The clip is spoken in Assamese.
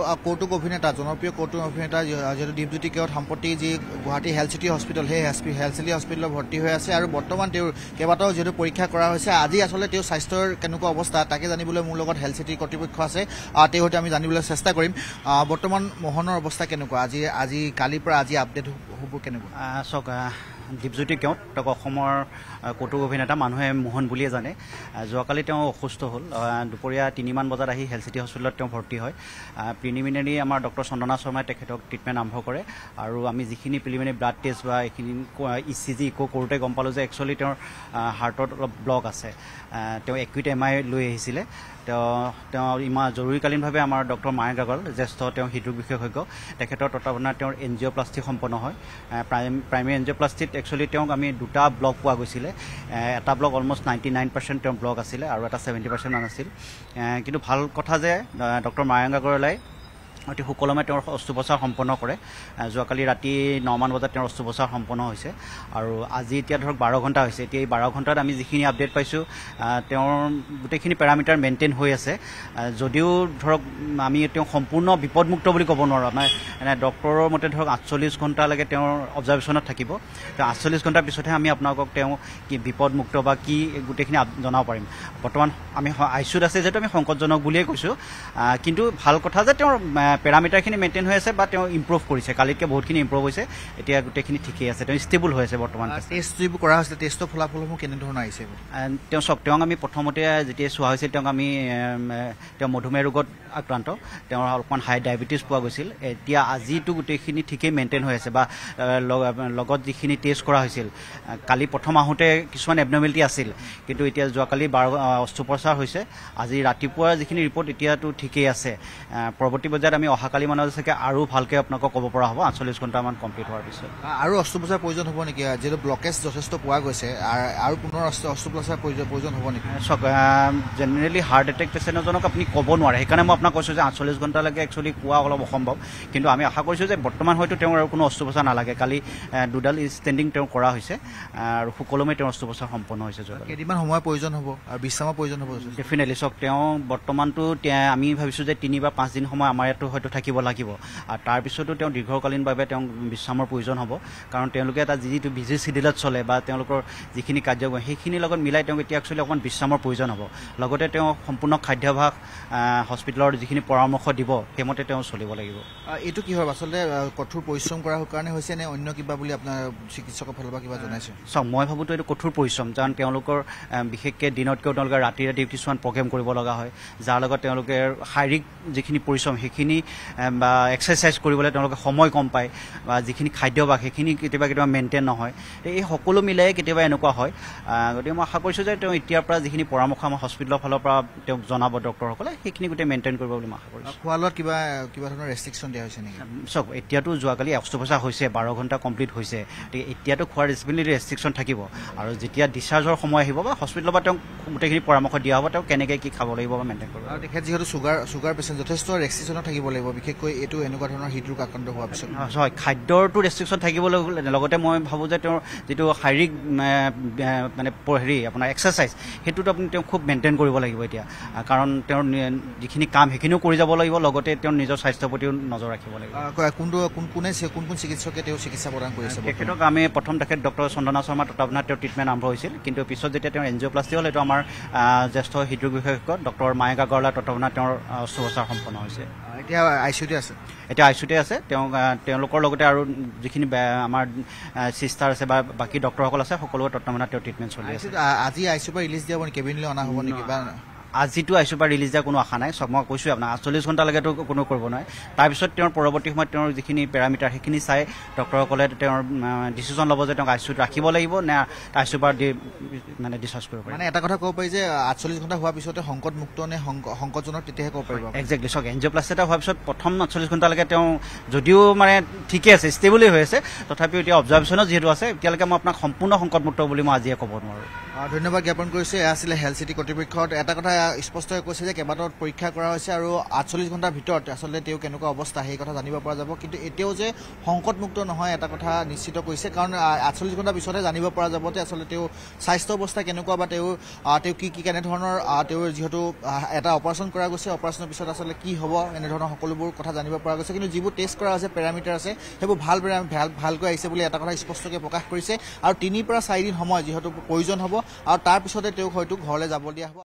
কৌতুক অভিনেতা জনপ্ৰিয় কৌতুক অভিনেতা যিহেতু দীপজ্যোতি কেওট সম্প্ৰতি যি গুৱাহাটী হেলথ চিটি হস্পিটেল সেই হেলথ চিটি হস্পিটেলত ভৰ্তি হৈ আছে আৰু বৰ্তমান তেওঁৰ কেইবাটাও যিহেতু পৰীক্ষা কৰা হৈছে আজি আচলতে তেওঁৰ স্বাস্থ্যৰ কেনেকুৱা অৱস্থা তাকে জানিবলৈ মোৰ লগত হেলথ চিটিৰ কৰ্তৃপক্ষ আছে তেওঁৰ সৈতে আমি জানিবলৈ চেষ্টা কৰিম বৰ্তমান মোহনৰ অৱস্থা কেনেকুৱা আজি আজি কালিৰ পৰা আজি আপডেট হ'ব কেনেকুৱা চক দীপজ্যোতি কেওঁ তেওঁক অসমৰ কৌতুক অভিনেতা মানুহে মোহন বুলিয়ে জানে যোৱাকালি তেওঁ অসুস্থ হ'ল দুপৰীয়া তিনিমান বজাত আহি হেল্থ চিটি হস্পিটেলত তেওঁ ভৰ্তি হয় প্ৰিলিমিনেৰী আমাৰ ডক্টৰ চন্দনা শৰ্মাই তেখেতক ট্ৰিটমেণ্ট আৰম্ভ কৰে আৰু আমি যিখিনি প্ৰিলিমিনাৰী ব্লাড টেষ্ট বা এইখিনি ই চি জি ইকো কৰোঁতে গম পালোঁ যে একচুৱেলি তেওঁৰ হাৰ্টত অলপ ব্লক আছে তেওঁ একুইট এম আই লৈ আহিছিলে তেওঁ তেওঁ ইমান জৰুৰীকালীনভাৱে আমাৰ ডক্টৰ মায়ে গাগল জ্যেষ্ঠ তেওঁ হৃদৰোগ বিশেষজ্ঞ তেখেতৰ তত্বাৱধানত তেওঁৰ এন প্লাষ্টিক সম্পন্ন হয় prime primary angio actually তেওঁক আমি দুটা ব্লক পোৱা গৈছিলে এটা block almost ninety nine percent তেওঁৰ ব্লক আছিলে আৰু এটা ছেভেণ্টি পাৰ্চেণ্ট আছিল কিন্তু ভাল কথা যে ডক্টৰ মায়ং আগৰৱালাই অতি সুকলমে তেওঁৰ অস্ত্ৰোপচাৰ সম্পন্ন কৰে যোৱাকালি ৰাতি নমান বজাত তেওঁৰ অস্ত্ৰোপচাৰ সম্পন্ন হৈছে আৰু আজি এতিয়া ধৰক বাৰ ঘণ্টা হৈছে এতিয়া এই বাৰ ঘণ্টাত আমি যিখিনি আপডেট পাইছোঁ তেওঁৰ গোটেইখিনি পেৰামিটাৰ মেইনটেইন হৈ আছে যদিও ধৰক আমি তেওঁ সম্পূৰ্ণ বিপদমুক্ত বুলি ক'ব নোৱাৰোঁ আমাৰ ডক্টৰৰ মতে ধৰক আঠচল্লিছ ঘণ্টালৈকে তেওঁৰ অবজাৰ্ভেশ্যনত থাকিব তেওঁ আঠচল্লিছ ঘণ্টাৰ পিছতহে আমি আপোনালোকক তেওঁ কি বিপদমুক্ত বা কি গোটেইখিনি জনাব পাৰিম বৰ্তমান আমি আইচুত আছে যিহেতু আমি সংকটজনক বুলিয়েই কৈছোঁ কিন্তু ভাল কথা যে তেওঁৰ পেৰামিটাৰখিনি মেইনটেইন হৈ আছে বা তেওঁ ইম্প্ৰুভ কৰিছে কালিতকৈ বহুতখিনি ইম্প্ৰুভ হৈছে এতিয়া গোটেইখিনি ঠিকেই আছে তেওঁ ষ্টেবল হৈ আছে বৰ্তমান টেষ্ট যিবোৰ কৰা হৈছিলে টেষ্টৰ ফলাফলসমূহ কেনেধৰণৰ আহিছে তেওঁ চাওক তেওঁক আমি প্ৰথমতে যেতিয়া চোৱা হৈছিল তেওঁক আমি তেওঁ মধুমেহ ৰোগত আক্ৰান্ত তেওঁৰ অলপমান হাই ডায়েবেটিছ পোৱা গৈছিল এতিয়া আজিতো গোটেইখিনি ঠিকেই মেইনটেইন হৈ আছে বা লগত যিখিনি টেষ্ট কৰা হৈছিল কালি প্ৰথম আহোঁতে কিছুমান এবনমেলিটি আছিল কিন্তু এতিয়া যোৱাকালি বাৰ অস্ত্ৰোপচাৰ হৈছে আজি ৰাতিপুৱা যিখিনি ৰিপৰ্ট এতিয়াতো ঠিকেই আছে পৰৱৰ্তী পৰ্যায়ত আমি অহাকালি মানে চাগে আৰু ভালকে আপোনালোকক ক'ব পৰা হ'ব আঠচল্লিছ ঘণ্টামান কমপ্লিট হোৱাৰ পিছত আৰু অস্ত্ৰোপচাৰ প্ৰয়োজন হ'ব নেকি যিহেতু ব্লকেজ যথেষ্ট পোৱা গৈছে আৰু পুনৰ অস্ত্ৰোপচাৰ প্ৰয়োজন হ'ব নেকি চাওক জেনেৰেলি হাৰ্ট এটেক পেচেণ্টজনক আপুনি ক'ব নোৱাৰে সেইকাৰণে মই আপোনাক কৈছো যে আঠচল্লিছ ঘণ্টালৈকে একচুৱেলি কোৱা অলপ অসম্ভৱ কিন্তু আমি আশা কৰিছো যে বৰ্তমান হয়তো তেওঁৰ আৰু কোনো অস্ত্ৰোপচাৰ নালাগে কালি দুডাল ষ্টেণ্ডিং তেওঁ কৰা হৈছে আৰু সুকলমে তেওঁৰ অস্ত্ৰোপচাৰ সম্পন্ন হৈছে যোৱা কেইদিনমান সময় প্ৰয়োজন হ'ব আৰু বিশ্ৰামৰ প্ৰয়োজন হ'ব ডেফিনেটলি চাওক তেওঁ বৰ্তমানটো আমি ভাবিছোঁ যে তিনি বা পাঁচদিন সময় আমাৰ ইয়াতো হয়তো থাকিব লাগিব আৰু তাৰপিছতো তেওঁ দীৰ্ঘকালীনভাৱে তেওঁক বিশ্ৰামৰ প্ৰয়োজন হ'ব কাৰণ তেওঁলোকে এটা যিটো বিজি চিডিলত চলে বা তেওঁলোকৰ যিখিনি কাৰ্য সেইখিনিৰ লগত মিলাই তেওঁক এতিয়া একচুৱেলি অকণ বিশ্ৰামৰ প্ৰয়োজন হ'ব লগতে তেওঁ সম্পূৰ্ণ খাদ্যাভাস হস্পিটেলৰ যিখিনি পৰামৰ্শ দিব সেইমতে তেওঁ চলিব লাগিব এইটো কি হ'ব আচলতে কঠোৰ পৰিশ্ৰম কৰাৰ কাৰণে হৈছে নে অন্য কিবা বুলি আপোনাৰ চিকিৎসকৰ ফালৰ পৰা কিবা জনাইছে চাওক মই ভাবোঁতো এইটো কঠোৰ পৰিশ্ৰম কাৰণ তেওঁলোকৰ বিশেষকৈ দিনতকৈও তেওঁলোকে ৰাতি ৰাতি কিছুমান প্ৰগ্ৰেম কৰিব লগা হয় যাৰ লগত তেওঁলোকে শাৰীৰিক যিখিনি পৰিশ্ৰম সেইখিনি বা এক্সাৰচাইজ কৰিবলৈ তেওঁলোকে সময় কম পায় বা যিখিনি খাদ্যভাস সেইখিনি কেতিয়াবা কেতিয়াবা মেইনটেইন নহয় এই সকলো মিলাই কেতিয়াবা এনেকুৱা হয় গতিকে মই আশা কৰিছোঁ যে তেওঁ এতিয়াৰ পৰা যিখিনি পৰামৰ্শ আমাৰ হস্পিটেলৰ ফালৰ পৰা তেওঁক জনাব ডক্টৰসকলে সেইখিনি গোটেই মেইনটেইন কৰিব বুলি মই আশা কৰিছোঁ খোৱা লোৱাত কিবা কিবা ধৰণৰ ৰেষ্ট্ৰিকশ্যন দিয়া হৈছে নেকি চাওক এতিয়াতো যোৱাকালি অস্ত্ৰোপচাৰ হৈছে বাৰ ঘণ্টা কমপ্লিট হৈছে গতিকে এতিয়াতো খোৱাৰ ডিচিপ্লিন ৰেষ্ট্ৰিকশ্যন থাকিব আৰু যেতিয়া ডিচাৰ্জৰ সময় আহিব বা হস্পিটেলৰ পৰা তেওঁক গোটেইখিনি পৰামৰ্শ দিয়া হ'ব তেওঁ কেনেকৈ কি খাব লাগিব বা মেইনটেইন কৰিব তেখেত যিহেতু চুগাৰ চুগাৰ পেচেণ্ট যথেষ্ট ৰেষ্ট্ৰিকশ্যনত থাকিব লাগিব বিশেষকৈ এইটো এনেকুৱা ধৰণৰ হৃদৰোগ আক্ৰান্ত হোৱাৰ পিছত হয় খাদ্যৰটো ৰেষ্ট্ৰিকশ্যন থাকিব লগতে মই ভাবোঁ যে তেওঁৰ যিটো শাৰীৰিক মানে হেৰি আপোনাৰ এক্সাৰচাইজ সেইটোতো আপুনি তেওঁ খুব মেইনটেইন কৰিব লাগিব এতিয়া কাৰণ তেওঁৰ যিখিনি কাম সেইখিনিও কৰি যাব লাগিব লগতে তেওঁৰ নিজৰ স্বাস্থ্যৰ প্ৰতিও নজৰ ৰাখিব লাগিব কোনটো কোন কোনে কোন কোন চিকিৎসকে তেওঁ চিকিৎসা প্ৰদান কৰিছে তেখেতক আমি প্ৰথম তেখেত ডক্টৰ চন্দনা শৰ্মা তত্বাৱধানত তেওঁ ট্ৰিটমেণ্ট আৰম্ভ হৈছিল কিন্তু পিছত যেতিয়া তেওঁ এন প্লাষ্টি হ'ল এইটো আমাৰ জ্যেষ্ঠ হৃদৰোগ বিশেষজ্ঞ ডক্টৰ মায়ে গৰলাৰ তত্বাৱধানত তেওঁৰ অস্ত্ৰোপচাৰ সম্পন্ন হৈছে আই চি আছে এতিয়া আই চি ইউতে আছে তেওঁ তেওঁলোকৰ লগতে আৰু যিখিনি আমাৰ চিষ্টাৰ আছে বা বাকী ডক্টৰসকল আছে সকলোৰে তত্বাৱধানত তেওঁ ট্ৰিটমেণ্ট চলি আছে আজি আই চি ইউৰ পৰা ৰিলিজ দিয়াব নেকি কেবিনলৈ অনা হ'ব নেকি বা আজিতো আইচিউ পৰা ৰিলিজ দিয়াৰ কোনো আশা নাই চব মই কৈছোঁ আপোনাৰ আঠচল্লিছ ঘণ্টালৈকেতো কোনো কৰিব নোৱাৰে তাৰপিছত তেওঁৰ পৰৱৰ্তী সময়ত তেওঁৰ যিখিনি পেৰামিটাৰ সেইখিনি চাই ডক্টৰসকলে তেওঁৰ ডিচিশ্যন ল'ব যে তেওঁক আইচিউত ৰাখিব লাগিব নে আইচিউ পৰা দি মানে ডিচাৰ্জ কৰিব পাৰি মানে এটা কথা ক'ব পাৰি যে আঠচল্লিছ ঘণ্টা হোৱাৰ পিছতে সংকট মুক্ত নে সংকটজনক তেতিয়াহে ক'ব পাৰিব একজেক্টলি চাওক এন জি অ' এটা হোৱাৰ পিছত প্ৰথম আঠচল্লিছ ঘণ্টালৈকে তেওঁ যদিও মানে ঠিকে আছে ষ্টেবুলেই হৈ আছে তথাপিও এতিয়া অবজাৰ্ভেশ্যনত যিহেতু আছে এতিয়ালৈকে মই আপোনাক সম্পূৰ্ণ সংকটমুক্ত বুলি মই আজিয়ে ক'ব নোৱাৰোঁ ধন্যবাদ জ্ঞাপন কৰিছোঁ এয়া আছিলে হেল্থ চিটি কৰ্তৃপক্ষত এটা কথা এতিয়া স্পষ্ট কৈছে যে কেইবাটাও পৰীক্ষা কৰা হৈছে আৰু আঠচল্লিছ ঘণ্টাৰ ভিতৰত আচলতে তেওঁ কেনেকুৱা অৱস্থা সেই কথা জানিব পৰা যাব কিন্তু এতিয়াও যে সংকটমুক্ত নহয় এটা কথা নিশ্চিত কৰিছে কাৰণ আঠচল্লিছ ঘণ্টাৰ পিছতে জানিব পৰা যাব যে আচলতে তেওঁ স্বাস্থ্য অৱস্থা কেনেকুৱা বা তেওঁ তেওঁ কি কি কেনেধৰণৰ তেওঁৰ যিহেতু এটা অপাৰেশ্যন কৰা গৈছে অপাৰেশ্যনৰ পিছত আচলতে কি হ'ব এনেধৰণৰ সকলোবোৰ কথা জানিব পৰা গৈছে কিন্তু যিবোৰ টেষ্ট কৰা হৈছে পেৰামিটাৰ আছে সেইবোৰ ভাল ভালকৈ আহিছে বুলি এটা কথা স্পষ্টকৈ প্ৰকাশ কৰিছে আৰু তিনিৰ পৰা চাৰিদিন সময় যিহেতু প্ৰয়োজন হ'ব আৰু তাৰপিছতে তেওঁক হয়তো ঘৰলৈ যাব দিয়া হ'ব